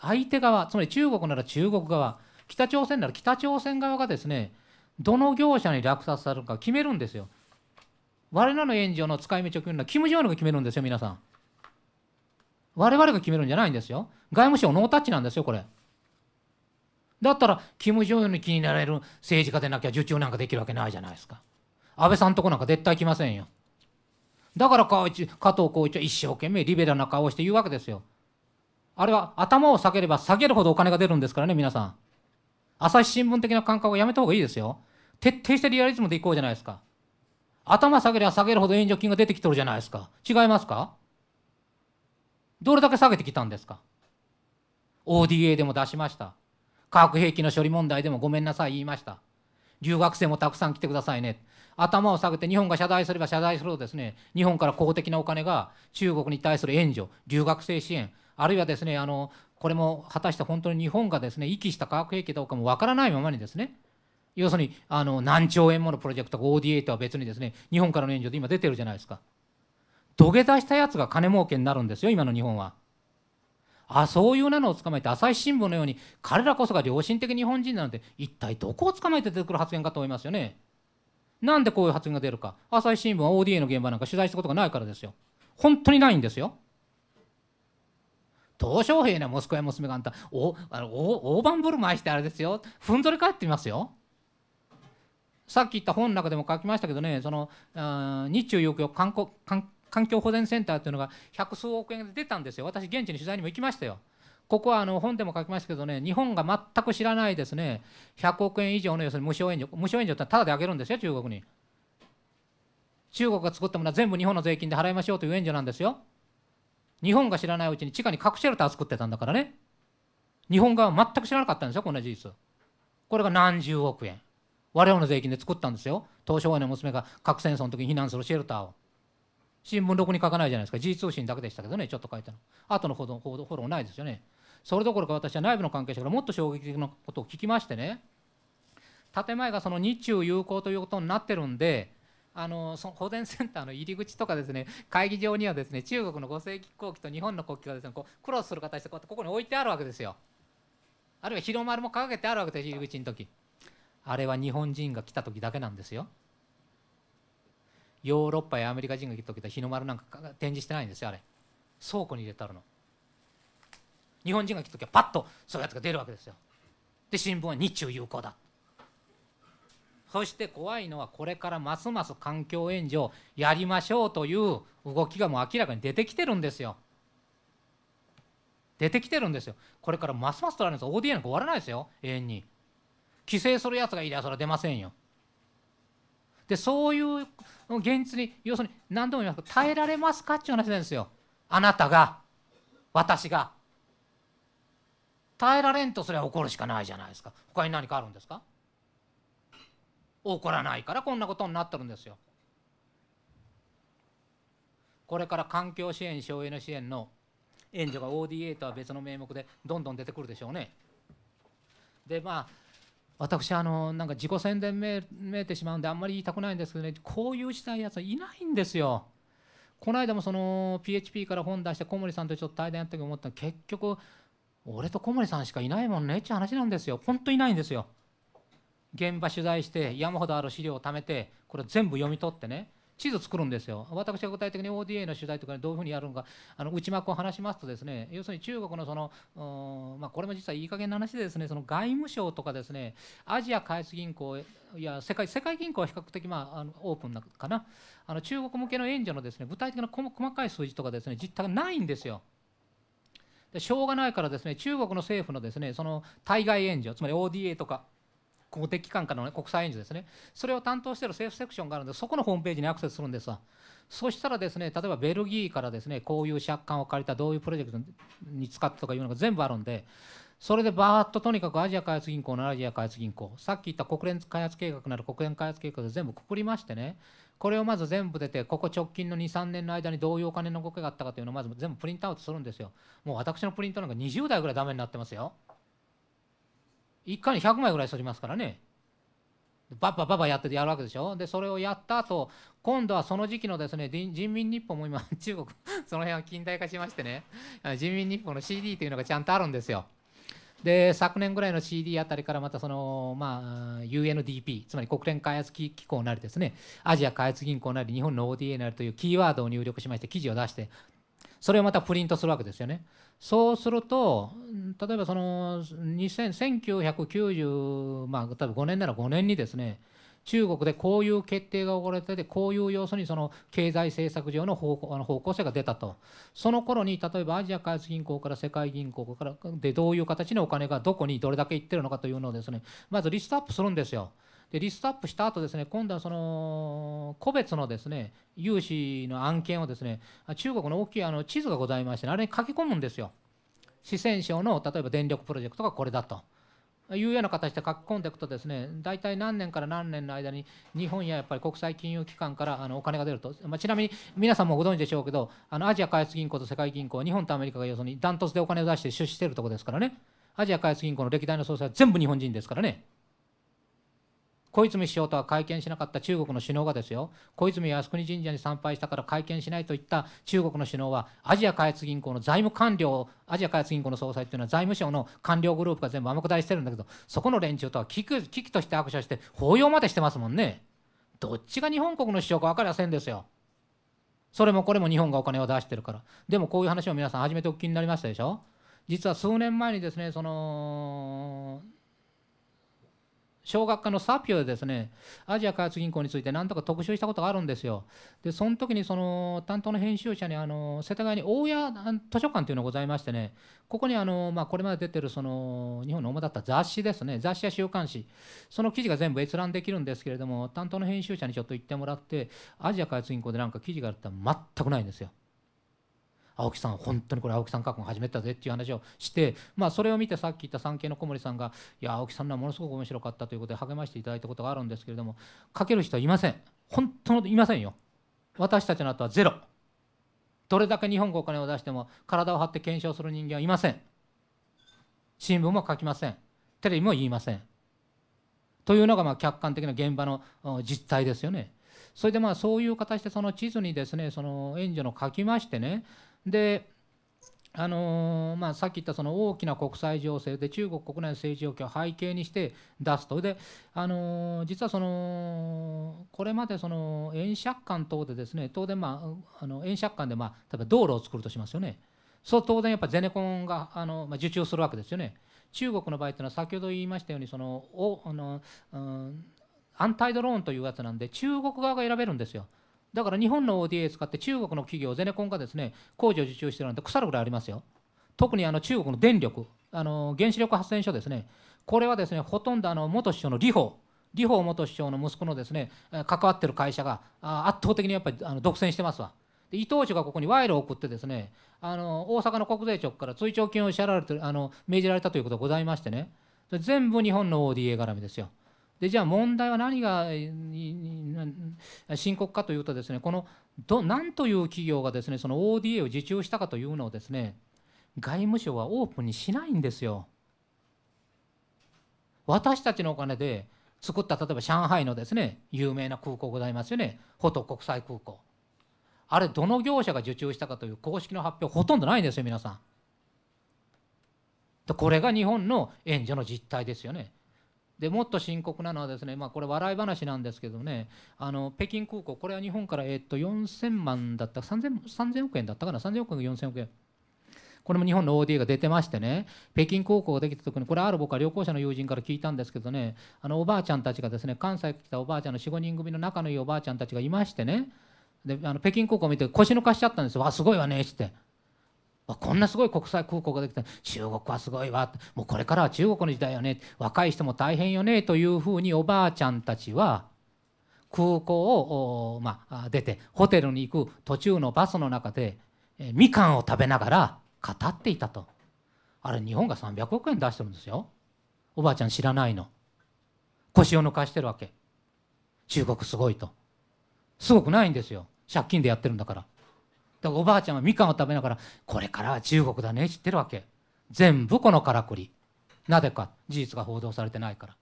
相手側つまり中国なら中国側北朝鮮なら北朝鮮側がですねどの業者に落札されるか決めるんですよ我らの援助の使い道を決めるのは金正恩が決めるんですよ皆さん我々が決めるんじゃないんですよ外務省ノータッチなんですよこれだったら金正恩に気になれる政治家でなきゃ受注なんかできるわけないじゃないですか安倍さんとこなんか絶対来ませんよだから加藤浩一は一生懸命リベラな顔をして言うわけですよあれは頭を下げれば下げるほどお金が出るんですからね、皆さん。朝日新聞的な感覚をやめた方がいいですよ。徹底してリアリズムでいこうじゃないですか。頭下げれば下げるほど援助金が出てきてるじゃないですか。違いますかどれだけ下げてきたんですか ?ODA でも出しました。化学兵器の処理問題でもごめんなさい言いました。留学生もたくさん来てくださいね頭を下げて日本が謝罪すれば謝罪するとですね日本から公的なお金が中国に対する援助留学生支援あるいはですねあのこれも果たして本当に日本がですね遺棄した化学兵器どうかもわからないままにですね要するにあの何兆円ものプロジェクト ODA とは別にですね日本からの援助で今出てるじゃないですか土下座したやつが金儲けになるんですよ今の日本は。あそういうなのを捕まえて朝日新聞のように彼らこそが良心的日本人なんて一体どこを捕まえて出てくる発言かと思いますよね。なんでこういう発言が出るか朝日新聞は ODA の現場なんか取材したことがないからですよ。本当にないんですよ。鄧小平なモスクワ娘があんたおあのお大盤振る舞いしてあれですよふんぞり返ってみますよ。さっき言った本の中でも書きましたけどねその日中友好韓国韓環境保全センターというのが百数億円で出たんですよ、私、現地に取材にも行きましたよ。ここはあの本でも書きましたけどね、日本が全く知らないですね、100億円以上の要するに無償援助、無償援助ってただであげるんですよ、中国に。中国が作ったものは全部日本の税金で払いましょうという援助なんですよ。日本が知らないうちに地下に核シェルター作ってたんだからね。日本側は全く知らなかったんですよ、こんな事実。これが何十億円。我々の税金で作ったんですよ。東証の娘が核戦争の時に避難するシェルターを。新聞録に書かないじゃないですか時事通信だけでしたけどねちょっと書いたの後の報道報道フォローないですよねそれどころか私は内部の関係者からもっと衝撃的なことを聞きましてね建前がその日中友好ということになってるんであのその保全センターの入り口とかですね会議場にはですね中国の5世紀後期と日本の国旗がですねこうクロスする形でこうやってここに置いてあるわけですよあるいは日の丸も掲げてあるわけです入り口の時あれは日本人が来た時だけなんですよヨーロッパやアメリカ人が来たきは日の丸なんか展示してないんですよあれ倉庫に入れてあるの日本人が来たきはパッとそういうやつが出るわけですよで新聞は日中友好だそして怖いのはこれからますます環境援助をやりましょうという動きがもう明らかに出てきてるんですよ出てきてるんですよこれからますます取られるんです ODA なんか終わらないですよ永遠に規制するやつがいりゃそれは出ませんよでそういう現実に要するに何度も言います耐えられますかっていう話なんですよあなたが私が耐えられんとそれは怒るしかないじゃないですか他に何かあるんですか怒らないからこんなことになってるんですよこれから環境支援省エネ支援の援助が ODA とは別の名目でどんどん出てくるでしょうねでまあ私あのなんか自己宣伝めめいてしまうんであんまり言いたくないんですけどねこういう時代やつはいないんですよ。この間もその PHP から本出して小森さんとちょっと対談やったと思ったら結局俺と小森さんしかいないもんねって話なんですよ。ほんといないんですよ。現場取材して山ほどある資料を貯めてこれ全部読み取ってね地図作るんですよ。私は具体的に ODA の取材とかどういうふうにやるのか、あの内幕を話しますとですね、要するに中国のその、まあ、これも実はいい加減な話でですね、その外務省とかですね、アジア開発銀行や世界世界銀行は比較的まああのオープンなかな、あの中国向けの援助のですね具体的な細かい数字とかですね実態がないんですよ。でしょうがないからですね中国の政府のですねその対外援助つまり ODA とか公的機関からの、ね、国際援助ですね、それを担当している政府セクションがあるので、そこのホームページにアクセスするんですわ。そしたらですね、例えばベルギーからですね、こういう借款を借りた、どういうプロジェクトに使ったとかいうのが全部あるんで、それでバーッととにかくアジア開発銀行のアジア開発銀行、さっき言った国連開発計画なら国連開発計画で全部くくりましてね、これをまず全部出て、ここ直近の2、3年の間にどういうお金の動きがあったかというのをまず全部プリントアウトするんですよ。もう私のプリントなんか20台ぐらいダメになってますよ。1回に100枚ぐらい剃りますからねバッバババやってやるわけでしょでそれをやった後今度はその時期のですね人民日報も今 中国その辺は近代化しましてね人民日報の CD というのがちゃんとあるんですよで昨年ぐらいの CD あたりからまたその、まあ、UNDP つまり国連開発機構なりですねアジア開発銀行なり日本の ODA なりというキーワードを入力しまして記事を出してそれをまたプリントするわけですよね。そうすると例えばその1990まあ多分5年なら5年にですね中国でこういう決定が行われててこういう要素にその経済政策上の方向の方向性が出たとその頃に例えばアジア開発銀行から世界銀行からでどういう形のお金がどこにどれだけ行ってるのかというのをですねまずリストアップするんですよ。でリストアップした後ですね今度はその個別のですね融資の案件をですね中国の大きいあの地図がございまして、ね、あれに書き込むんですよ四川省の例えば電力プロジェクトがこれだと。いうような形で書き込んでいくとですね大体何年から何年の間に日本ややっぱり国際金融機関からあのお金が出ると、まあ、ちなみに皆さんもご存知でしょうけどあのアジア開発銀行と世界銀行日本とアメリカが要するにダントツでお金を出して出資しているところですからねアジア開発銀行の歴代の総裁は全部日本人ですからね小泉首相とは会見しなかった中国の首脳がですよ、小泉靖国神社に参拝したから会見しないといった中国の首脳は、アジア開発銀行の財務官僚、アジア開発銀行の総裁というのは財務省の官僚グループが全部天下りしてるんだけど、そこの連中とは危機危機として握手して、抱擁までしてますもんね。どっちが日本国の首相か分かりませんですよ。それもこれも日本がお金を出してるから。でもこういう話を皆さん初めてお聞きになりましたでしょ実は数年前にですね、その、小学科のサピオでですねアジア開発銀行について何とか特集したことがあるんですよでその時にその担当の編集者にあの世田谷に大谷図書館というのがございましてねここにあの、まあ、これまで出てるその日本の主だった雑誌ですね雑誌や週刊誌その記事が全部閲覧できるんですけれども担当の編集者にちょっと行ってもらってアジア開発銀行でなんか記事があった全くないんですよ青木さん本当にこれ青木さんくの始めたぜっていう話をして、まあ、それを見てさっき言った産経の小森さんがいや青木さんのはものすごく面白かったということで励ましていただいたことがあるんですけれども書ける人はいません本当のいませんよ私たちの後はゼロどれだけ日本がお金を出しても体を張って検証する人間はいません新聞も書きませんテレビも言いませんというのがまあ客観的な現場の実態ですよね。それでまあそういう形でその地図にですねその援助の書きましてねであのー、まあ、さっき言ったその大きな国際情勢で中国国内の政治状況を背景にして出すとで、あのー、実はそのこれまでその円借款等でですね当然、まあ、あの円借款で、まあ、例えば道路を作るとしますよねそう当然やっぱゼネコンがあの、まあ、受注するわけですよね中国の場合というのは先ほど言いましたようにそのおあの、うん、アンタイドローンというやつなんで中国側が選べるんですよ。だから日本の ODA 使って中国の企業ゼネコンがですね工事を受注してるなんて腐るぐらいありますよ特にあの中国の電力あの原子力発電所ですねこれはですねほとんどあの元首相の李鵬李鵬元首相の息子のですね関わってる会社が圧倒的にやっぱりあの独占してますわで伊藤氏がここに賄賂を送ってですねあの大阪の国税庁から追徴金を支払われてあの命じられたということがございましてね全部日本の ODA 絡みですよ。でじゃあ問題は何が深刻かというとですねこのど何という企業がですねその ODA を受注したかというのをですね外務省はオープンにしないんですよ。私たちのお金で作った例えば上海のですね有名な空港ございますよねホト国際空港あれどの業者が受注したかという公式の発表ほとんどないんですよ皆さんこれが日本の援助の実態ですよねでもっと深刻なのはですね、まあ、これ笑い話なんですけどねあの北京空港これは日本から、えっと4000万だった 3000, 3000億円だったかな3000億円が4000億円これも日本の OD が出てましてね北京空港ができた時にこれある僕は旅行者の友人から聞いたんですけどねあのおばあちゃんたちがですね関西来たおばあちゃんの45人組の仲のいいおばあちゃんたちがいましてねであの北京空港を見て腰抜かしちゃったんですよ「わすごいわね」って。こんなすごい国際空港ができた中国はすごいわもうこれからは中国の時代よね若い人も大変よねというふうにおばあちゃんたちは空港を、まあ、出てホテルに行く途中のバスの中でみかんを食べながら語っていたとあれ日本が300億円出してるんですよおばあちゃん知らないの腰を抜かしてるわけ中国すごいとすごくないんですよ借金でやってるんだからだからおばあちゃんはみかんを食べながら、これからは中国だね、知ってるわけ。全部このからくり。なぜか、事実が報道されてないから。